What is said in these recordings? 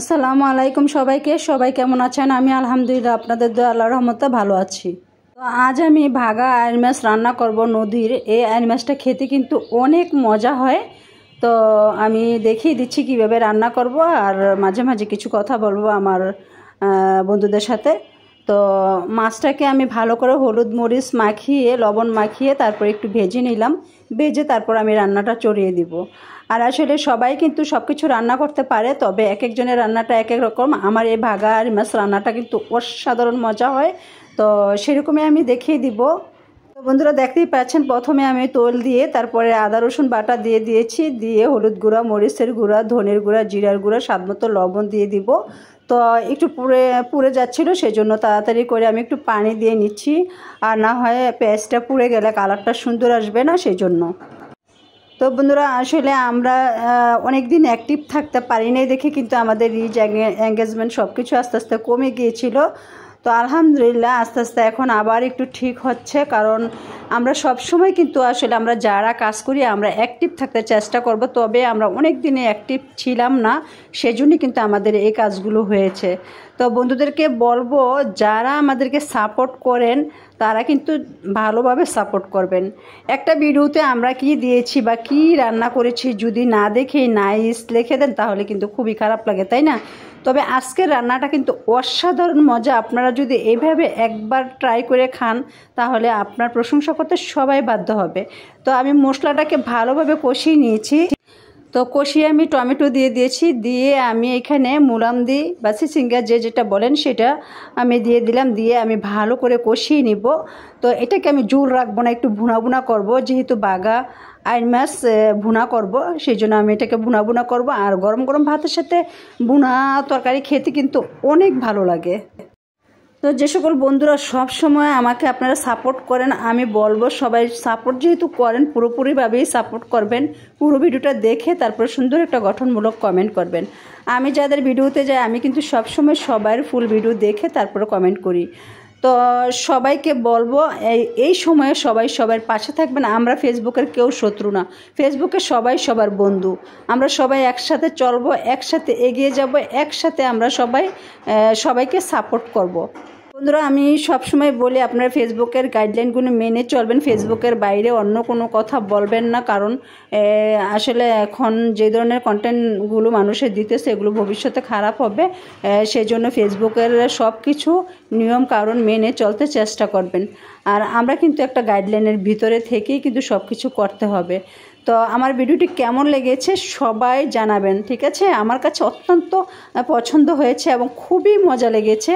আসসালামু আলাইকুম সবাইকে সবাই কেমন আছেন আমি আলহামদুলিল্লাহ আপনাদের দয়া আল্লাহ রহমতে ভালো আছি তো আজ আমি ভাগা আইন মাছ রান্না করব নদীর এই আইন মাছটা খেতে কিন্তু অনেক মজা হয় তো আমি দেখিয়ে দিচ্ছি কিভাবে রান্না করব আর মাঝে মাঝে কিছু কথা বলবো আমার বন্ধুদের সাথে তো মাছটাকে আমি ভালো করে হলুদ মরিচ মাখিয়ে লবণ মাখিয়ে তারপর একটু ভেজে নিলাম ভেজে তারপর আমি রান্নাটা চড়িয়ে দিব আর আসলে সবাই কিন্তু সব কিছু রান্না করতে পারে তবে এক একজনের রান্নাটা এক এক রকম আমার এই ভাগা আর মাছ রান্নাটা কিন্তু অসাধারণ মজা হয় তো সেরকমই আমি দেখিয়ে দিব তো বন্ধুরা দেখতেই পাচ্ছেন প্রথমে আমি তোল দিয়ে তারপরে আদা রসুন বাটা দিয়ে দিয়েছি দিয়ে হলুদ গুঁড়া মরিচের গুঁড়া ধনের গুঁড়া জিরার গুঁড়া স্বাদ মতো লবণ দিয়ে দিব তো একটু পুড়ে পুড়ে যাচ্ছিল সেই জন্য তাড়াতাড়ি করে আমি একটু পানি দিয়ে নিচ্ছি আর না হয় পেঁয়াজটা পুড়ে গেলে কালারটা সুন্দর আসবে না সেই জন্য তো বন্ধুরা আসলে আমরা অনেক দিন অ্যাক্টিভ থাকতে পারি নাই দেখে কিন্তু আমাদের রিচ অ্যাঙ্গেজমেন্ট সব কিছু আস্তে আস্তে কমে গিয়েছিল তো আলহামদুলিল্লাহ আস্তে আস্তে এখন আবার একটু ঠিক হচ্ছে কারণ আমরা সব সময় কিন্তু আসলে আমরা যারা কাজ করি আমরা অ্যাক্টিভ থাকতে চেষ্টা করব তবে আমরা অনেক দিনে অ্যাক্টিভ ছিলাম না সেজন্যই কিন্তু আমাদের এই কাজগুলো হয়েছে তো বন্ধুদেরকে বলবো যারা আমাদেরকে সাপোর্ট করেন তারা কিন্তু ভালোভাবে সাপোর্ট করবেন একটা ভিডিওতে আমরা কি দিয়েছি বা কি রান্না করেছি যদি না দেখে নাইস লিখে দেন তাহলে কিন্তু খুবই খারাপ লাগে তাই না তবে আজকের রান্নাটা কিন্তু অসাধারণ মজা আপনারা যদি এইভাবে একবার ট্রাই করে খান তাহলে আপনার প্রশংসা করতে সবাই বাধ্য হবে তো আমি মশলাটাকে ভালোভাবে কষিয়ে নিয়েছি তো কষিয়ে আমি টমেটো দিয়ে দিয়েছি দিয়ে আমি এখানে মুলামদি বা সিসিঙ্গা যে যেটা বলেন সেটা আমি দিয়ে দিলাম দিয়ে আমি ভালো করে কষিয়ে নিব তো এটাকে আমি জুল রাখবো না একটু ভুনা ভুনা করবো যেহেতু বাগা আইন মাছ ভুনা করব সেই জন্য আমি এটাকে ভুনা ভুনা করব আর গরম গরম ভাতের সাথে ভুনা তরকারি খেতে কিন্তু অনেক ভালো লাগে তো যে সকল বন্ধুরা সব সময় আমাকে আপনারা সাপোর্ট করেন আমি বলবো সবাই সাপোর্ট যেহেতু করেন পুরোপুরিভাবেই সাপোর্ট করবেন পুরো ভিডিওটা দেখে তারপরে সুন্দর একটা গঠনমূলক কমেন্ট করবেন আমি যাদের ভিডিওতে যাই আমি কিন্তু সব সময় সবার ফুল ভিডিও দেখে তারপরে কমেন্ট করি তো সবাইকে বলবো এই সময়ে সবাই সবার পাশে থাকবেন আমরা ফেসবুকের কেউ শত্রু না ফেসবুকে সবাই সবার বন্ধু আমরা সবাই একসাথে চলবো একসাথে এগিয়ে যাব একসাথে আমরা সবাই সবাইকে সাপোর্ট করব। বন্ধুরা আমি সবসময় বলি আপনারা ফেসবুকের গাইডলাইনগুলো মেনে চলবেন ফেসবুকের বাইরে অন্য কোনো কথা বলবেন না কারণ আসলে এখন যে ধরনের কন্টেন্টগুলো মানুষের দিতে সেগুলো ভবিষ্যতে খারাপ হবে সেই জন্য ফেসবুকের সব কিছু নিয়ম কারণ মেনে চলতে চেষ্টা করবেন আর আমরা কিন্তু একটা গাইডলাইনের ভিতরে থেকেই কিন্তু সব কিছু করতে হবে তো আমার ভিডিওটি কেমন লেগেছে সবাই জানাবেন ঠিক আছে আমার কাছে অত্যন্ত পছন্দ হয়েছে এবং খুবই মজা লেগেছে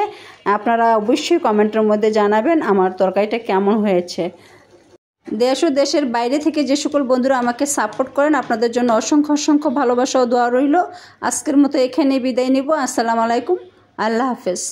আপনারা অবশ্যই কমেন্টের মধ্যে জানাবেন আমার তরকারিটা কেমন হয়েছে দেশ ও দেশের বাইরে থেকে যে সকল বন্ধুরা আমাকে সাপোর্ট করেন আপনাদের জন্য অসংখ্য অসংখ্য ভালোবাসা ও দোয়া রইল আজকের মতো এখানে বিদায় নিব আসসালামু আলাইকুম আল্লাহ হাফেজ